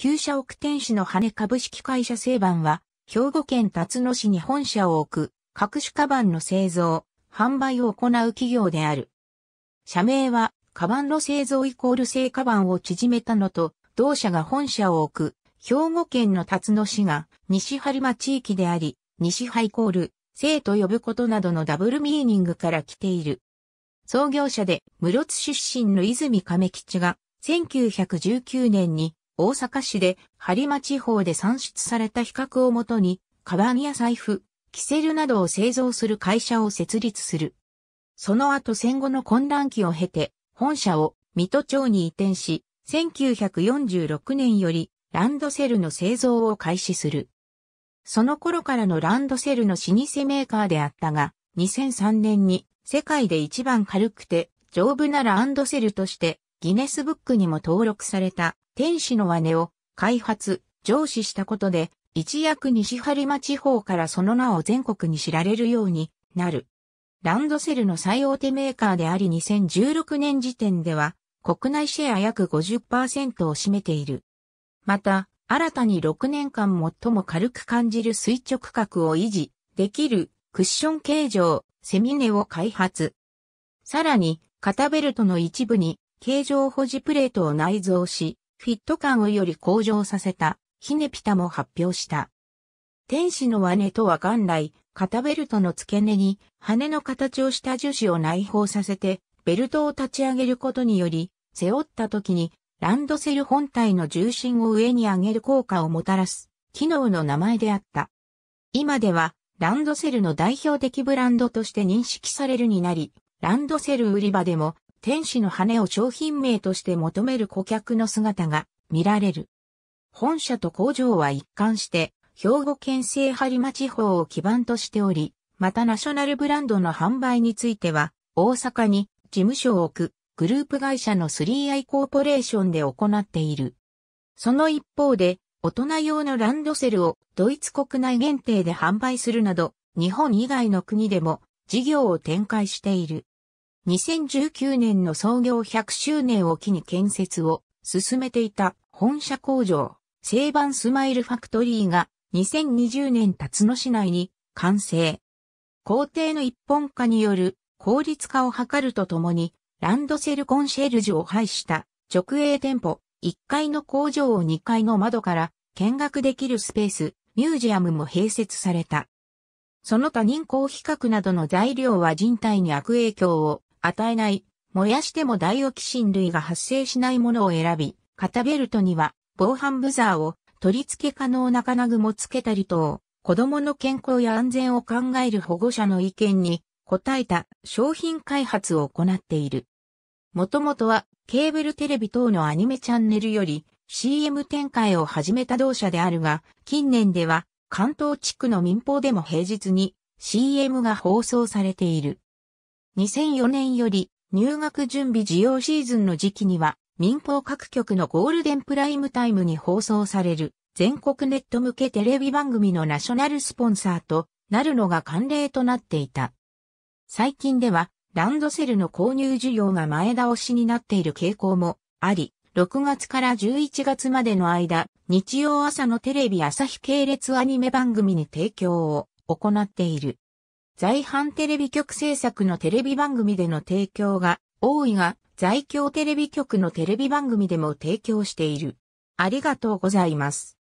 旧社奥天使の羽株式会社製版は、兵庫県辰野市に本社を置く、各種カバンの製造、販売を行う企業である。社名は、カバンの製造イコール製カバンを縮めたのと、同社が本社を置く、兵庫県の辰野市が西春間地域であり、西派イコール、生と呼ぶことなどのダブルミーニングから来ている。創業者で、室津出身の泉亀吉が、1919年に大阪市で播磨地方で産出された比較をもとに、カバンや財布、キセルなどを製造する会社を設立する。その後戦後の混乱期を経て、本社を水戸町に移転し、1946年よりランドセルの製造を開始する。その頃からのランドセルの老舗メーカーであったが、2003年に世界で一番軽くて丈夫なランドセルとしてギネスブックにも登録された天使の羽を開発、上司したことで、一躍西張間地方からその名を全国に知られるようになる。ランドセルの最大手メーカーであり2016年時点では国内シェア約50%を占めている。また、新たに6年間最も軽く感じる垂直角を維持できるクッション形状セミネを開発。さらに、肩ベルトの一部に形状保持プレートを内蔵し、フィット感をより向上させた、ヒネピタも発表した。天使の羽とは元来、肩ベルトの付け根に、羽の形をした樹脂を内包させて、ベルトを立ち上げることにより、背負った時に、ランドセル本体の重心を上に上げる効果をもたらす、機能の名前であった。今では、ランドセルの代表的ブランドとして認識されるになり、ランドセル売り場でも天使の羽を商品名として求める顧客の姿が見られる。本社と工場は一貫して、兵庫県西播磨地方を基盤としており、またナショナルブランドの販売については、大阪に事務所を置くグループ会社の 3i コーポレーションで行っている。その一方で、大人用のランドセルをドイツ国内限定で販売するなど、日本以外の国でも事業を展開している。2019年の創業100周年を機に建設を進めていた本社工場、セイバンスマイルファクトリーが2020年辰野市内に完成。工程の一本化による効率化を図るとともに、ランドセルコンシェルジュを配した直営店舗、1階の工場を2階の窓から見学できるスペース、ミュージアムも併設された。その他人工比較などの材料は人体に悪影響を与えない、燃やしてもダイオキシン類が発生しないものを選び、肩ベルトには防犯ブザーを取り付け可能な金具も付けたりと、子供の健康や安全を考える保護者の意見に応えた商品開発を行っている。もともとはケーブルテレビ等のアニメチャンネルより CM 展開を始めた同社であるが、近年では関東地区の民放でも平日に CM が放送されている。2004年より入学準備需要シーズンの時期には民放各局のゴールデンプライムタイムに放送される全国ネット向けテレビ番組のナショナルスポンサーとなるのが慣例となっていた。最近ではランドセルの購入需要が前倒しになっている傾向もあり、6月から11月までの間、日曜朝のテレビ朝日系列アニメ番組に提供を行っている。在阪テレビ局制作のテレビ番組での提供が多いが、在京テレビ局のテレビ番組でも提供している。ありがとうございます。